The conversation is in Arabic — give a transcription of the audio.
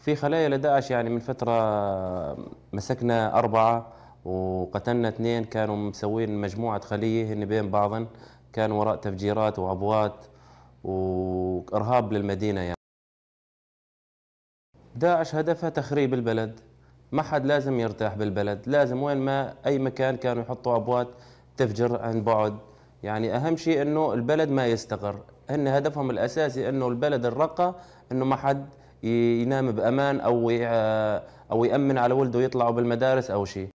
في خلايا لداعش يعني من فترة مسكنا أربعة وقتلنا اثنين كانوا مسوين مجموعة خلية هن بين بعضن كان وراء تفجيرات وعبوات وإرهاب للمدينة يعني داعش هدفها تخريب البلد ما حد لازم يرتاح بالبلد لازم وين ما أي مكان كانوا يحطوا عبوات تفجر عن بعد يعني أهم شيء أنه البلد ما يستقر هن هدفهم الأساسي أنه البلد الرقة أنه ما حد ينام بامان او آه، او يامن على ولده يطلعوا بالمدارس او شيء